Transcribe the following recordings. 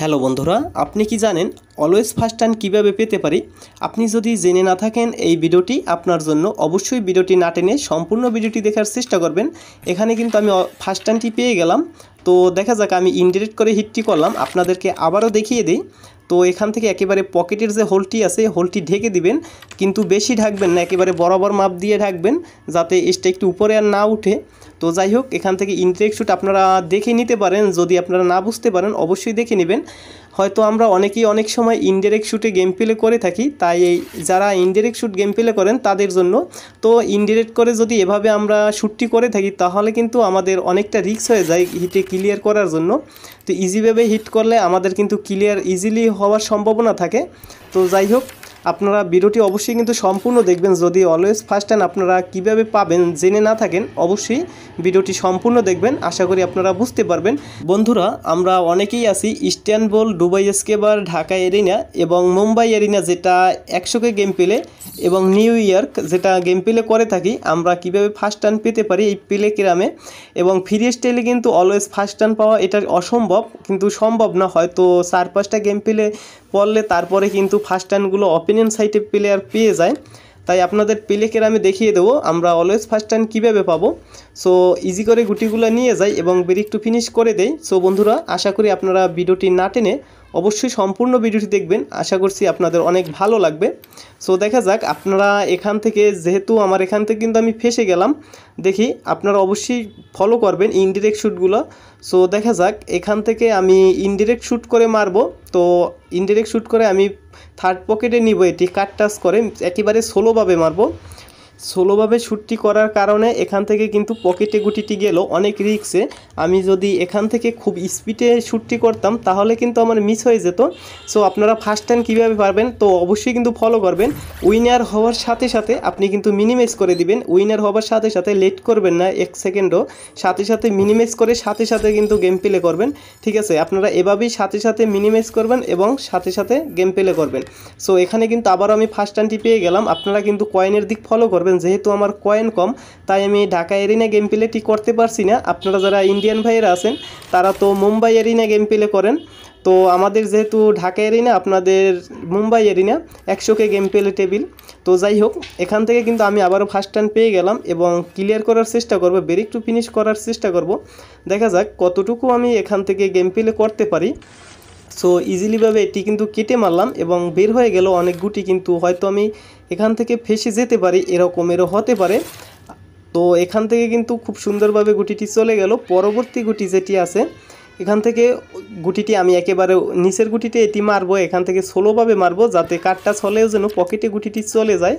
hello বন্ধুরা আপনি কি জানেন অলওয়েজ ফার্স্ট টাইম কীভাবে পেতে পারি আপনি যদি জেনে না থাকেন এই ভিডিওটি আপনার জন্য অবশ্যই ভিডিওটি না টেনে সম্পূর্ণ ভিডিওটি দেখার চেষ্টা করবেন এখানে কিন্তু আমি ফার্স্ট টাইমটি পেয়ে গেলাম তো দেখা যাক আমি ইনডিরেক্ট করে হিটটি করলাম আপনাদেরকে আবারও দেখিয়ে দিই তো এখান থেকে একেবারে পকেটের যে হোলটি আছে হোলটি ঢেকে দিবেন কিন্তু বেশি ঢাকবেন না একেবারে বরাবর মাপ দিয়ে ঢাকবেন যাতে এসটা একটু উপরে আর না উঠে তো যাই হোক এখান থেকে ইনটেক আপনারা দেখে নিতে পারেন যদি আপনারা না বুঝতে পারেন অবশ্যই দেখে নেবেন হয়তো আমরা অনেকেই অনেক সময় ইনডিরেক্ট শ্যুটে গেম প্লে করে থাকি তাই এই যারা ইনডিরেক্ট শ্যুট গেম প্লে করেন তাদের জন্য তো ইনডিরেক্ট করে যদি এভাবে আমরা শ্যুটটি করে থাকি তাহলে কিন্তু আমাদের অনেকটা রিক্স হয়ে যায় হিটে ক্লিয়ার করার জন্য তো ইজিভাবে হিট করলে আমাদের কিন্তু ক্লিয়ার ইজিলি হওয়ার সম্ভাবনা থাকে তো যাই হোক আপনারা ভিডিওটি অবশ্যই কিন্তু সম্পূর্ণ দেখবেন যদি অলওয়েজ ফার্স্ট টাইম আপনারা কিভাবে পাবেন জেনে না থাকেন অবশ্যই ভিডিওটি সম্পূর্ণ দেখবেন আশা করি আপনারা বুঝতে পারবেন বন্ধুরা আমরা অনেকেই আছি ইস্টানবুল দুবাই স্কেবার ঢাকা এরিনা এবং মুম্বাই এরিনা যেটা একশোকে গেম পেলে এবং নিউ ইয়র্ক যেটা গেম পেলে করে থাকি আমরা কিভাবে ফার্স্ট টান পেতে পারি এই প্লে কিরামে এবং ফ্রি স্টাইলে কিন্তু অলওয়েজ ফার্স্ট টান পাওয়া এটা অসম্ভব কিন্তু সম্ভব না হয়তো চার পাঁচটা গেম পেলে করলে তারপরে কিন্তু ফার্স্ট টার্নগুলো অপেনিয়ন সাইটে প্লেয়ার পেয়ে যায় তাই আপনাদের পেলেকের আমি দেখিয়ে দেবো আমরা অলওয়েজ ফার্স্ট টাইম কীভাবে পাবো সো ইজি করে গুটিগুলো নিয়ে যাই এবং ব্রেক টু ফিনিশ করে দেই সো বন্ধুরা আশা করি আপনারা ভিডিওটি না টেনে অবশ্যই সম্পূর্ণ ভিডিওটি দেখবেন আশা করছি আপনাদের অনেক ভালো লাগবে সো দেখা যাক আপনারা এখান থেকে যেহেতু আমার এখান থেকে কিন্তু আমি ফেসে গেলাম দেখি আপনারা অবশ্যই ফলো করবেন ইনডিরেক্ট শ্যুটগুলো সো দেখা যাক এখান থেকে আমি ইনডিরেক্ট শ্যুট করে মারবো তো ইনডিরেক্ট শ্যুট করে আমি থার্ড পকেটে নিব এটি কাট টাচ করে একেবারে সোলোভাবে মারবো সোলোভাবে শ্যুটটি করার কারণে এখান থেকে কিন্তু পকেটে গুটিটি গেল অনেক রিক্সে আমি যদি এখান থেকে খুব স্পিডে শ্যুটটি করতাম তাহলে কিন্তু আমার মিস হয়ে যেত সো আপনারা ফার্স্ট টাইম কীভাবে পারবেন তো অবশ্যই কিন্তু ফলো করবেন উইনার হওয়ার সাথে সাথে আপনি কিন্তু মিনিমাইজ করে দিবেন উইনার হওয়ার সাথে সাথে লেট করবেন না এক সেকেন্ডও সাথে সাথে মিনিমাইজ করে সাথে সাথে কিন্তু গেম প্লে করবেন ঠিক আছে আপনারা এভাবেই সাথে সাথে মিনিমাইজ করবেন এবং সাথে সাথে গেম প্লে করবেন সো এখানে কিন্তু আবারও আমি ফার্স্ট টাইমটি পেয়ে গেলাম আপনারা কিন্তু কয়েনের দিক ফলো করবেন পারবেন যেহেতু আমার কয়েন কম তাই আমি ঢাকা এরিনা গেম প্লেটি করতে পারছি না আপনারা যারা ইন্ডিয়ান ভাইয়েরা আছেন তারা তো মুম্বাই এরিনা গেম প্লে করেন তো আমাদের যেহেতু ঢাকা এরিনা আপনাদের মুম্বাই এরিনা একশোকে গেম প্লে টেবিল তো যাই হোক এখান থেকে কিন্তু আমি আবারও ফার্স্ট টাইম পেয়ে গেলাম এবং ক্লিয়ার করার চেষ্টা করব বেরিক টু ফিনিশ করার চেষ্টা করব দেখা যাক কতটুকু আমি এখান থেকে গেম পেলে করতে পারি সো ইজিলিভাবে এটি কিন্তু কেটে মারলাম এবং বের হয়ে গেল অনেক গুটি কিন্তু হয়তো আমি এখান থেকে ফেসে যেতে পারি এরকমেরও হতে পারে তো এখান থেকে কিন্তু খুব সুন্দরভাবে গুটিটি চলে গেল পরবর্তী গুটি যেটি আছে এখান থেকে গুটিটি আমি একেবারে নিচের গুটিতে এটি মারবো এখান থেকে সোলোভাবে মারবো যাতে কাঠটা চলেও যেন পকেটে গুটিটি চলে যায়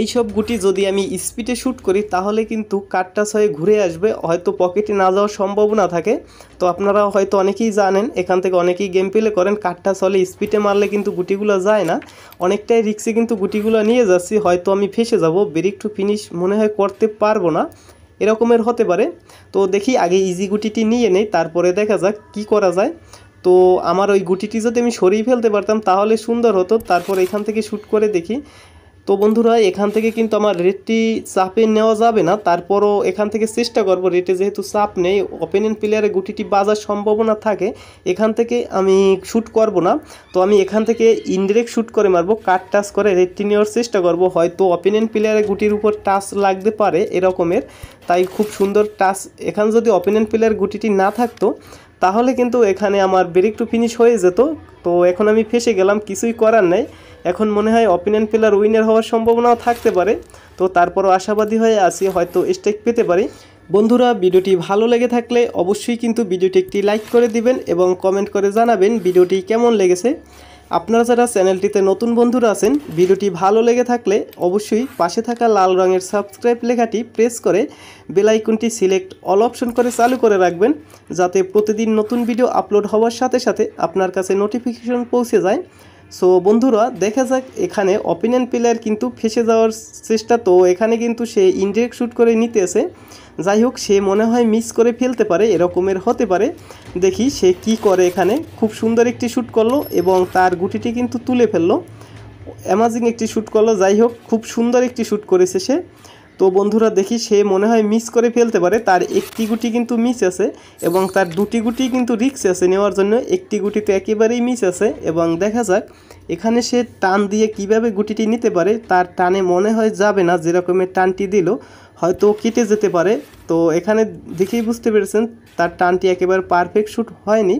এই সব গুটি যদি আমি স্পিডে শ্যুট করি তাহলে কিন্তু কাটটা ছয়ে ঘুরে আসবে হয়তো পকেটে না যাওয়ার সম্ভাবনা থাকে তো আপনারা হয়তো অনেকেই জানেন এখান থেকে অনেকেই গেম প্লে করেন কাটটা ছলে স্পিডে মারলে কিন্তু গুটিগুলো যায় না অনেকটাই রিক্সে কিন্তু গুটিগুলো নিয়ে যাচ্ছি হয়তো আমি ফেসে যাব ব্রেক টু ফিনিশ মনে হয় করতে পারবো না এরকমের হতে পারে তো দেখি আগে ইজি গুটিটি নিয়ে নেই তারপরে দেখা যাক কি করা যায় তো আমার ওই গুটিটি যদি আমি সরিয়ে ফেলতে পারতাম তাহলে সুন্দর হতো তারপর এখান থেকে শ্যুট করে দেখি তো বন্ধুরা এখান থেকে কিন্তু আমার রেটটি চাপে নেওয়া যাবে না তারপরও এখান থেকে চেষ্টা করব রেটে যেহেতু চাপ নেই অপেনিয়ন প্লেয়ারে গুটিটি বাজার সম্ভাবনা থাকে এখান থেকে আমি শ্যুট করব না তো আমি এখান থেকে ইনডিরেক্ট শ্যুট করে মারবো কাট টাচ করে রেটটি নেওয়ার চেষ্টা করব হয়তো অপেনিয়ন প্লেয়ারে গুটির উপর টাচ লাগতে পারে এরকমের তাই খুব সুন্দর টাচ এখান যদি অপেনিয়ন প্লেয়ার গুটিটি না থাকতো তাহলে কিন্তু এখানে আমার ব্রেক টু ফিনিশ হয়ে যেত তো এখন আমি ফেসে গেলাম কিছুই করার নেই এখন মনে হয় অপিনিয়ন প্লেয়ার উইনার হওয়ার সম্ভাবনাও থাকতে পারে তো তারপরও আশাবাদী হয়ে আছি হয়তো স্টেক পেতে পারি বন্ধুরা ভিডিওটি ভালো লেগে থাকলে অবশ্যই কিন্তু ভিডিওটি একটি লাইক করে দিবেন এবং কমেন্ট করে জানাবেন ভিডিওটি কেমন লেগেছে আপনারা যারা চ্যানেলটিতে নতুন বন্ধুরা আছেন ভিডিওটি ভালো লেগে থাকলে অবশ্যই পাশে থাকা লাল রঙের সাবস্ক্রাইব লেখাটি প্রেস করে বেলাইকনটি সিলেক্ট অল অপশন করে চালু করে রাখবেন যাতে প্রতিদিন নতুন ভিডিও আপলোড হওয়ার সাথে সাথে আপনার কাছে নোটিফিকেশন পৌঁছে যায় সো বন্ধুরা দেখা যাক এখানে অপিনিয়ন প্লেয়ার কিন্তু ফেসে যাওয়ার চেষ্টা তো এখানে কিন্তু সে ইনডিরেক্ট শ্যুট করে নিতেছে যাই হোক সে মনে হয় মিস করে ফেলতে পারে এরকমের হতে পারে দেখি সে কি করে এখানে খুব সুন্দর একটি শ্যুট করলো এবং তার গুটিটি কিন্তু তুলে ফেললো অ্যামাজিং একটি শ্যুট করলো যাই হোক খুব সুন্দর একটি শ্যুট করেছে সে তো বন্ধুরা দেখি সে মনে হয় মিস করে ফেলতে পারে তার একটি গুটি কিন্তু মিস আছে এবং তার দুটি গুটি কিন্তু রিক্স আছে নেওয়ার জন্য একটি গুটি তো একেবারেই মিস আছে এবং দেখা যাক এখানে সে টান দিয়ে কিভাবে গুটিটি নিতে পারে তার টানে মনে হয় যাবে না যেরকমের টানটি দিল হয়তো কেটে যেতে পারে তো এখানে দেখেই বুঝতে পেরেছেন তার টানটি একেবারে পারফেক্ট শ্যুট হয়নি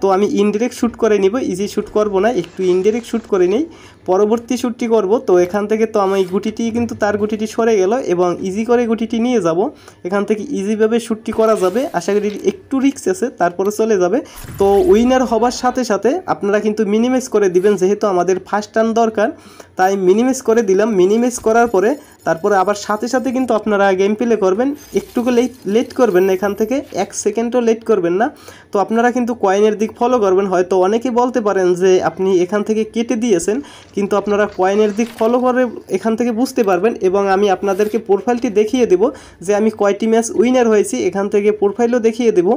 তো আমি ইনডিরেক্ট শ্যুট করে নিব ইজি শ্যুট করব না একটু ইনডিরেক্ট শ্যুট করে নিই পরবর্তী শ্যুটটি করব তো এখান থেকে তো আমার এই গুটিটি কিন্তু তার গুটিটি সরে গেল এবং ইজি করে গুটিটি নিয়ে যাব এখান থেকে ইজিভাবে শ্যুটটি করা যাবে আশা করি একটু রিক্স আছে তারপরে চলে যাবে তো উইনার হবার সাথে সাথে আপনারা কিন্তু মিনিমাইজ করে দিবেন যেহেতু আমাদের ফার্স্ট টার্ন দরকার তাই মিনিমাইজ করে দিলাম মিনিমাইজ করার পরে তারপরে আবার সাথে সাথে কিন্তু আপনারা গেম প্লে করবেন একটুকু লেট লেট করবেন না এখান থেকে এক সেকেন্ডও লেট করবেন না তো আপনারা কিন্তু কয়েনের দিক ফলো করবেন হয়তো অনেকে বলতে পারেন যে আপনি এখান থেকে কেটে দিয়েছেন কিন্তু আপনারা কয়েনের দিক ফলো করে এখান থেকে বুঝতে পারবেন এবং আমি আপনাদেরকে প্রোফাইলটি দেখিয়ে দেব যে আমি কয়টি ম্যাচ উইনার হয়েছি এখান থেকে প্রোফাইলও দেখিয়ে দেব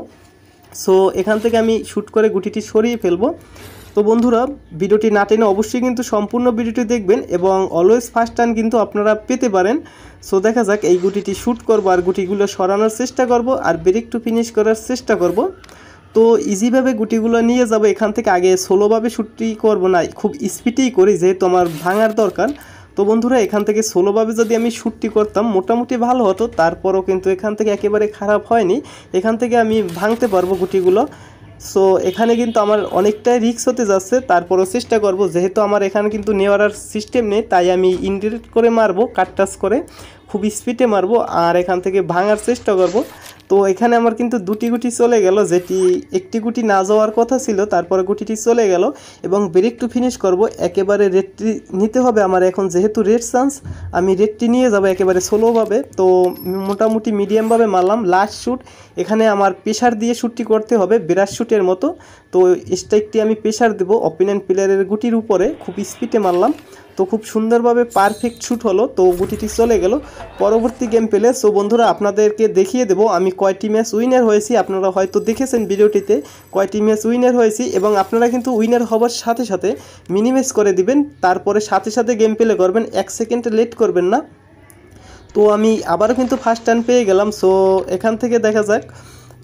সো এখান থেকে আমি শ্যুট করে গুটিটি সরিয়ে ফেলবো তো বন্ধুরা ভিডিওটি না টেনে অবশ্যই কিন্তু সম্পূর্ণ ভিডিওটি দেখবেন এবং অলওয়েজ ফার্স্ট টান কিন্তু আপনারা পেতে পারেন সো দেখা যাক এই গুটিটি শ্যুট করব আর গুটিগুলো সরানোর চেষ্টা করব আর ব্রেক টু ফিনিশ করার চেষ্টা করব তো ইজিভাবে গুটিগুলো নিয়ে যাব এখান থেকে আগে সোলোভাবে শুটটি করব না খুব স্পিডেই করি যেহেতু আমার ভাঙার দরকার তো বন্ধুরা এখান থেকে সোলোভাবে যদি আমি শুটটি করতাম মোটামুটি ভালো হতো তারপরও কিন্তু এখান থেকে একেবারে খারাপ হয়নি এখান থেকে আমি ভাঙতে পারবো গুটিগুলো সো এখানে কিন্তু আমার অনেকটাই রিক্স হতে যাচ্ছে তারপরও চেষ্টা করব যেহেতু আমার এখানে কিন্তু নেওয়ার সিস্টেম নেই তাই আমি ইনডিরেক্ট করে মারবো কাট টাচ করে খুব স্পিডে মারবো আর এখান থেকে ভাঙার চেষ্টা করব তো এখানে আমার কিন্তু দুটি গুটি চলে গেল যেটি একটি গুটি না যাওয়ার কথা ছিল তারপরে গুটিটি চলে গেল এবং ব্রেক টু ফিনিশ করব একেবারে রেটটি নিতে হবে আমার এখন যেহেতু রেড চান্স আমি রেটটি নিয়ে যাব একেবারে স্লোভাবে তো মোটামুটি মিডিয়ামভাবে মারলাম লাস্ট শ্যুট এখানে আমার প্রেশার দিয়ে শ্যুটটি করতে হবে বিরাট শ্যুটের মতো তো স্ট্রাইকটি আমি প্রেশার দেবো অপিনিয়ন প্লেয়ারের গুটির উপরে খুব স্পিডে মারলাম তো খুব সুন্দরভাবে পারফেক্ট শ্যুট হলো তো গুটিটি চলে গেল পরবর্তী গেম পেলে সো বন্ধুরা আপনাদেরকে দেখিয়ে দেবো আমি কয়টি ম্যাচ উইনার হয়েছি আপনারা হয়তো দেখেছেন ভিডিওটিতে কয়টি ম্যাচ উইনার হয়েছি এবং আপনারা কিন্তু উইনার হওয়ার সাথে সাথে মিনিমাইজ করে দিবেন তারপরে সাথে সাথে গেম পেলে করবেন এক সেকেন্ড লেট করবেন না তো আমি আবারও কিন্তু ফার্স্ট টাইম পেয়ে গেলাম সো এখান থেকে দেখা যাক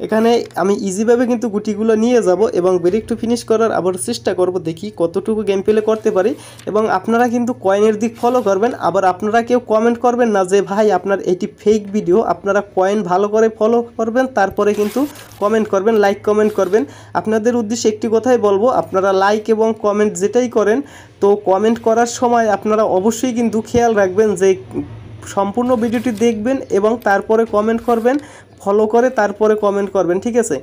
এখানে আমি ইজিভাবে কিন্তু গুটিগুলো নিয়ে যাব এবং ব্রেক টু ফিনিশ করার আবার চেষ্টা করব দেখি কতটুকু গেম প্লে করতে পারি এবং আপনারা কিন্তু কয়েনের দিক ফলো করবেন আবার আপনারা কেউ কমেন্ট করবেন না যে ভাই আপনার এটি ফেক ভিডিও আপনারা কয়েন ভালো করে ফলো করবেন তারপরে কিন্তু কমেন্ট করবেন লাইক কমেন্ট করবেন আপনাদের উদ্দেশ্যে একটি কথাই বলবো আপনারা লাইক এবং কমেন্ট যেটাই করেন তো কমেন্ট করার সময় আপনারা অবশ্যই কিন্তু খেয়াল রাখবেন যে সম্পূর্ণ ভিডিওটি দেখবেন এবং তারপরে কমেন্ট করবেন ফলো করে তারপরে কমেন্ট করবেন ঠিক আছে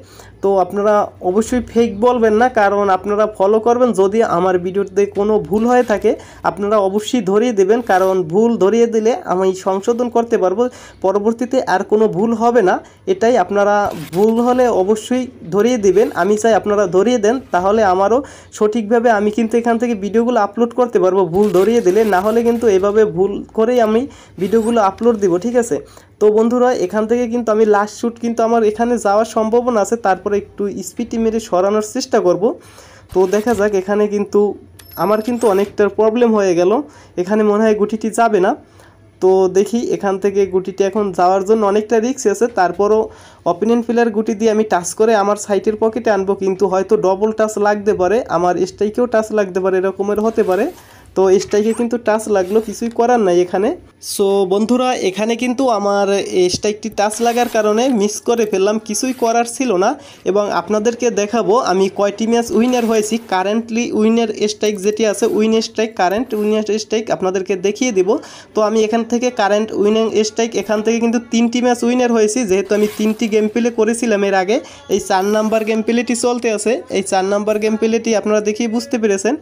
তো আপনারা অবশ্যই ফেক বলবেন না কারণ আপনারা ফলো করবেন যদি আমার ভিডিওতে কোনো ভুল হয়ে থাকে আপনারা অবশ্যই ধরিয়ে দেবেন কারণ ভুল ধরিয়ে দিলে আমি সংশোধন করতে পারবো পরবর্তীতে আর কোনো ভুল হবে না এটাই আপনারা ভুল হলে অবশ্যই ধরিয়ে দিবেন আমি চাই আপনারা ধরিয়ে দেন তাহলে আমারও সঠিকভাবে আমি কিন্তু এখান থেকে ভিডিওগুলো আপলোড করতে পারবো ভুল ধরিয়ে দিলে না হলে কিন্তু এভাবে ভুল করেই আমি ভিডিওগুলো আপলোড দিব ঠিক আছে তো বন্ধুরা এখান থেকে কিন্তু আমি লাস্ট শ্যুট কিন্তু আমার এখানে যাওয়ার সম্ভাবনা আছে তারপরে আমরা একটু স্পিটি মেরে সরানোর চেষ্টা করব তো দেখা যাক এখানে কিন্তু আমার কিন্তু অনেকটার প্রবলেম হয়ে গেল এখানে মনে হয় গুটিটি যাবে না তো দেখি এখান থেকে গুটিটি এখন যাওয়ার জন্য অনেকটা রিক্স আছে তারপরও অপিনিয়ন ফিলার গুটি দিয়ে আমি টাচ করে আমার সাইটের পকেটে আনবো কিন্তু হয়তো ডবল টাচ লাগতে পারে আমার স্ট্রাইকেও টাচ লাগতে পারে এরকমের হতে পারে তো স্ট্রাইকে কিন্তু টাচ লাগলো কিছুই করার নাই এখানে সো বন্ধুরা এখানে কিন্তু আমার স্ট্রাইকটি টাচ লাগার কারণে মিস করে ফেললাম কিছুই করার ছিল না এবং আপনাদেরকে দেখাবো আমি কয়টি ম্যাচ উইনার হয়েছি কারেন্টলি উইনার স্ট্রাইক যেটি আছে win strike current winner strike আপনাদেরকে দেখিয়ে দিব তো আমি এখান থেকে কারেন্ট উইনিং স্ট্রাইক এখান থেকে কিন্তু তিনটি ম্যাচ উইনার হয়েছি যেহেতু আমি তিনটি গেম প্লে করেছিলাম এর আগে এই চার নাম্বার গেম প্লেটি চলতে আছে এই চার নাম্বার গেম প্লেটি আপনারা দেখিয়ে বুঝতে পেরেছেন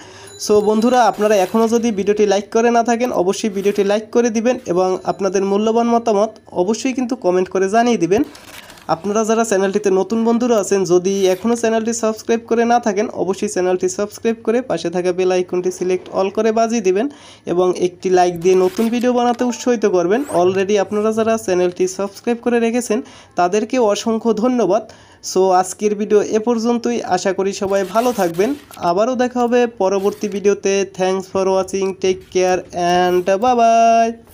সো বন্ধুরা আপনারা এখন এখনও যদি ভিডিওটি লাইক করে না থাকেন অবশ্যই ভিডিওটি লাইক করে দিবেন এবং আপনাদের মূল্যবান মতামত অবশ্যই কিন্তু কমেন্ট করে জানিয়ে দিবেন আপনারা যারা চ্যানেলটিতে নতুন বন্ধুরা আছেন যদি এখনও চ্যানেলটি সাবস্ক্রাইব করে না থাকেন অবশ্যই চ্যানেলটি সাবস্ক্রাইব করে পাশে থাকা বেল আইকনটি সিলেক্ট অল করে বাজিয়ে দিবেন এবং একটি লাইক দিয়ে নতুন ভিডিও বানাতে উৎসাহিত করবেন অলরেডি আপনারা যারা চ্যানেলটি সাবস্ক্রাইব করে রেখেছেন তাদেরকে অসংখ্য ধন্যবাদ সো আজকের ভিডিও এ পর্যন্তই আশা করি সবাই ভালো থাকবেন আবারও দেখা হবে পরবর্তী ভিডিওতে thanks for watching take care and বাবাই